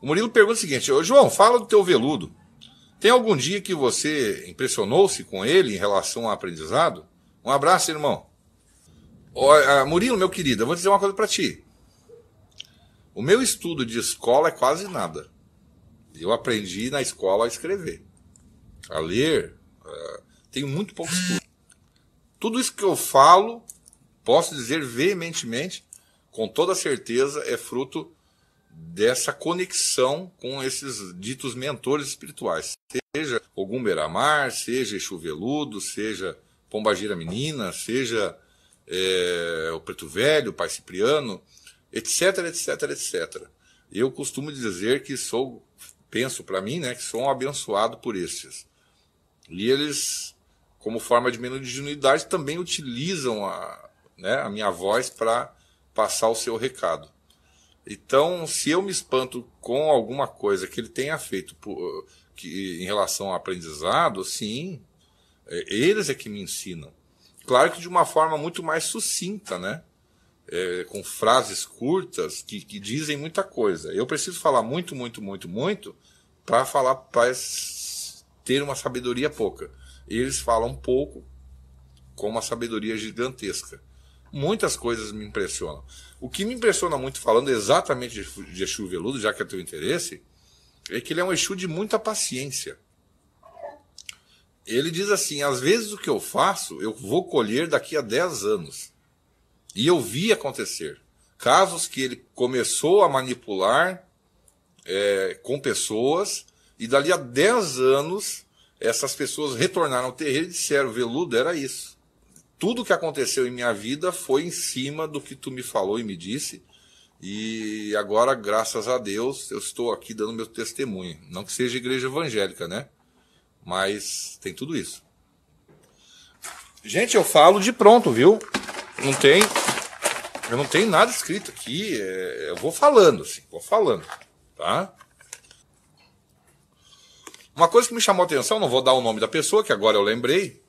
O Murilo pergunta o seguinte: Ô, João, fala do teu veludo. Tem algum dia que você impressionou-se com ele em relação ao aprendizado? Um abraço, irmão. Ah, Murilo, meu querido, eu vou dizer uma coisa para ti. O meu estudo de escola é quase nada. Eu aprendi na escola a escrever, a ler. Uh, tenho muito pouco estudo. Tudo isso que eu falo, posso dizer veementemente, com toda certeza, é fruto dessa conexão com esses ditos mentores espirituais, seja algum Beramar, seja Chuveludo, seja Pombagira Menina, seja é, o Preto Velho, o Pai Cipriano, etc, etc, etc. Eu costumo dizer que sou, penso para mim, né, que sou um abençoado por estes. E eles, como forma de mediunidade, também utilizam a, né, a minha voz para passar o seu recado. Então, se eu me espanto com alguma coisa que ele tenha feito por, que, em relação ao aprendizado, sim, é, eles é que me ensinam. Claro que de uma forma muito mais sucinta, né? É, com frases curtas que, que, dizem muita coisa. Eu preciso falar muito, muito, muito, muito para falar para ter uma sabedoria pouca. Eles falam pouco com uma sabedoria gigantesca muitas coisas me impressionam. O que me impressiona muito, falando exatamente de, Exu Veludo, já que é teu interesse, é que ele é um Exu de muita paciência. Ele diz assim: às vezes o que eu faço, eu vou colher daqui a 10 anos. E eu vi acontecer. Casos que ele começou a manipular é, com pessoas, e dali a 10 anos, essas pessoas retornaram ao terreiro e disseram: Veludo era isso tudo que aconteceu em minha vida foi em cima do que tu me falou e me disse. E agora, graças a Deus, eu estou aqui dando meu testemunho. Não que seja igreja evangélica, né? Mas tem tudo isso. Gente, eu falo de pronto, viu? Não tem. Eu não tenho nada escrito aqui. É, eu vou falando, assim, vou falando, tá? Uma coisa que me chamou a atenção, não vou dar o nome da pessoa, que agora eu lembrei,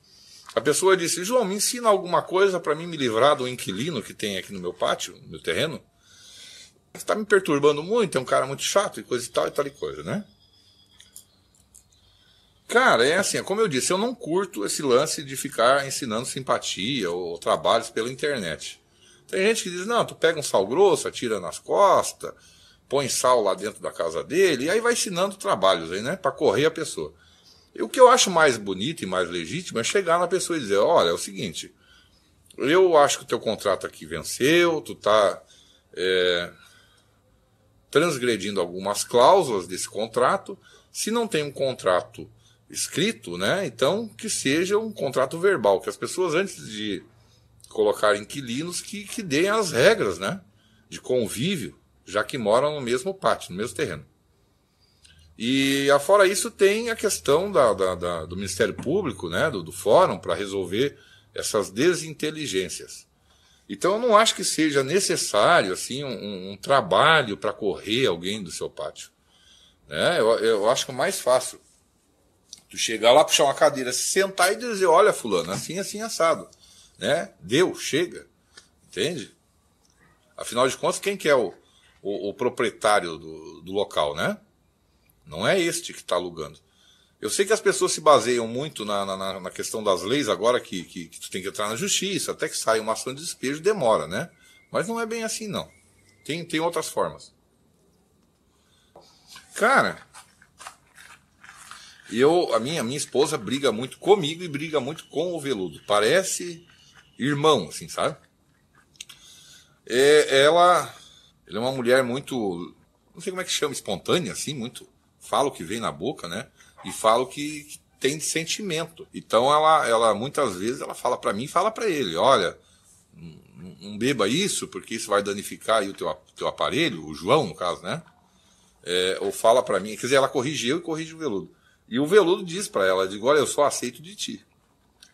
a pessoa disse: João, me ensina alguma coisa para mim me livrar do inquilino que tem aqui no meu pátio, no meu terreno? Está me perturbando muito, é um cara muito chato e coisa e tal e tal e coisa, né? Cara, é assim, é como eu disse, eu não curto esse lance de ficar ensinando simpatia ou trabalhos pela internet. Tem gente que diz: não, tu pega um sal grosso, atira nas costas, põe sal lá dentro da casa dele, e aí vai ensinando trabalhos aí, né, para correr a pessoa. E o que eu acho mais bonito e mais legítimo é chegar na pessoa e dizer: olha, é o seguinte, eu acho que o teu contrato aqui venceu, tu está é, transgredindo algumas cláusulas desse contrato. Se não tem um contrato escrito, né, então que seja um contrato verbal, que as pessoas antes de colocar inquilinos que, que deem as regras, né, de convívio, já que moram no mesmo pátio, no mesmo terreno. E afora isso tem a questão da, da, da do Ministério Público, né, do, do Fórum, para resolver essas desinteligências. Então eu não acho que seja necessário assim um, um trabalho para correr alguém do seu pátio. Né? Eu, eu acho que é mais fácil tu chegar lá, puxar uma cadeira, se sentar e dizer, olha fulano, assim, assim, assado. Né? Deu, chega. Entende? Afinal de contas, quem que é o, o, o proprietário do, do local, né? Não é este que está alugando. Eu sei que as pessoas se baseiam muito na, na, na questão das leis agora que, que, que, tu tem que entrar na justiça, até que sai uma ação de despejo, demora, né? Mas não é bem assim, não. Tem, tem outras formas. Cara, eu, a minha, a minha esposa briga muito comigo e briga muito com o veludo. Parece irmão, assim, sabe? É, ela, ela é uma mulher muito, não sei como é que chama, espontânea, assim, muito fala o que vem na boca, né? E fala o que, que tem de sentimento. Então ela, ela muitas vezes ela fala para mim, fala para ele, olha, não beba isso porque isso vai danificar o teu, teu aparelho, o João no caso, né? É, ou fala para mim, quer dizer, ela corrige eu e corrige o veludo. E o veludo diz para ela, digo, olha, eu só aceito de ti,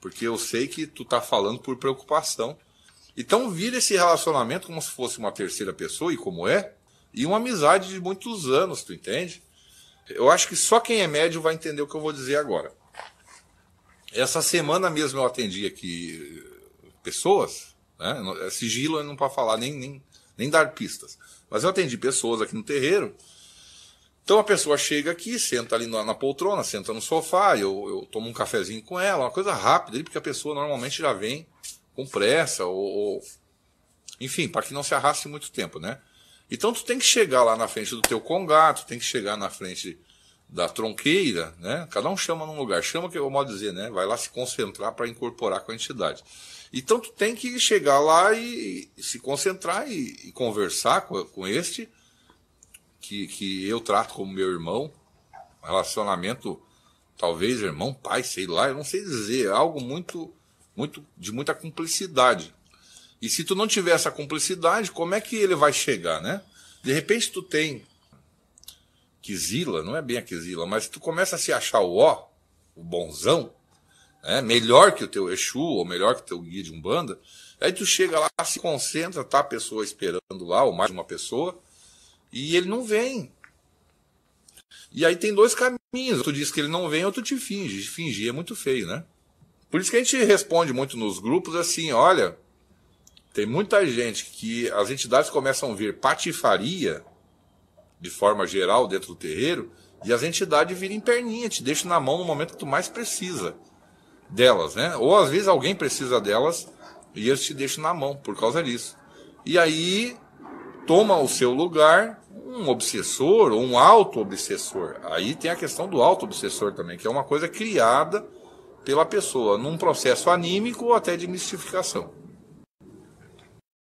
porque eu sei que tu tá falando por preocupação. Então vira esse relacionamento como se fosse uma terceira pessoa e como é, e uma amizade de muitos anos, tu entende? Eu acho que só quem é médio vai entender o que eu vou dizer agora. Essa semana mesmo eu atendi aqui eh, pessoas, né? É sigilo é não para falar nem, nem, nem dar pistas, mas eu atendi pessoas aqui no terreiro. Então a pessoa chega aqui, senta ali na, na poltrona, senta no sofá, eu, eu, tomo um cafezinho com ela, uma coisa rápida, porque a pessoa normalmente já vem com pressa ou, ou enfim, para que não se arraste muito tempo, né? Então tu tem que chegar lá na frente do teu congato, tem que chegar na frente da tronqueira, né? Cada um chama num lugar, chama que eu mal dizer, né? Vai lá se concentrar para incorporar com a entidade. Então tu tem que chegar lá e, e se concentrar e, e conversar com, com este que, que eu trato como meu irmão, relacionamento talvez irmão, pai, sei lá, eu não sei dizer, é algo muito muito de muita cumplicidade. E se tu não tiver essa cumplicidade, como é que ele vai chegar, né? De repente tu tem quizila, não é bem a quizila, mas tu começa a se achar o ó, o bonzão, né? melhor que o teu Exu, ou melhor que o teu guia de Umbanda, aí tu chega lá, se concentra, tá a pessoa esperando lá, ou mais uma pessoa, e ele não vem. E aí tem dois caminhos, tu diz que ele não vem ou tu te finge, fingir é muito feio, né? Por isso que a gente responde muito nos grupos assim, olha, tem muita gente que as entidades começam a ver patifaria, de forma geral, dentro do terreiro, e as entidades viram perninha, te deixam na mão no momento que tu mais precisa delas, né? Ou às vezes alguém precisa delas e eles te deixam na mão por causa disso. E aí toma o seu lugar um obsessor ou um auto-obsessor. Aí tem a questão do auto-obsessor também, que é uma coisa criada pela pessoa num processo anímico ou até de mistificação.